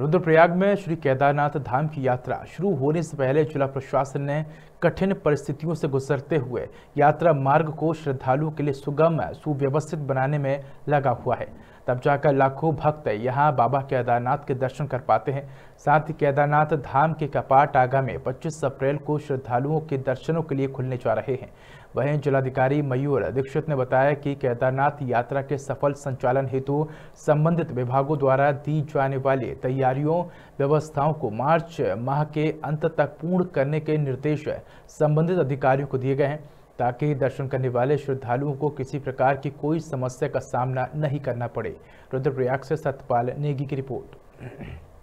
रुद्रप्रयाग में श्री केदारनाथ धाम की यात्रा शुरू होने से पहले जिला प्रशासन ने कठिन परिस्थितियों से गुजरते हुए यात्रा मार्ग को श्रद्धालुओं के लिए सुगम सुव्यवस्थित बनाने में लगा हुआ है तब जाकर लाखों भक्त यहाँ बाबा केदारनाथ के दर्शन कर पाते हैं साथ ही केदारनाथ धाम के कपाट आगामी पच्चीस अप्रैल को श्रद्धालुओं के दर्शनों के लिए खुलने जा रहे हैं वहीं जिलाधिकारी मयूर दीक्षित ने बताया कि केदारनाथ यात्रा के सफल संचालन हेतु संबंधित विभागों द्वारा दी जाने वाली तैयारियों व्यवस्थाओं को मार्च माह के अंत तक पूर्ण करने के निर्देश संबंधित अधिकारियों को दिए गए हैं ताकि दर्शन करने वाले श्रद्धालुओं को किसी प्रकार की कोई समस्या का सामना नहीं करना पड़े रुद्रप्रयाग से सतपाल नेगी की रिपोर्ट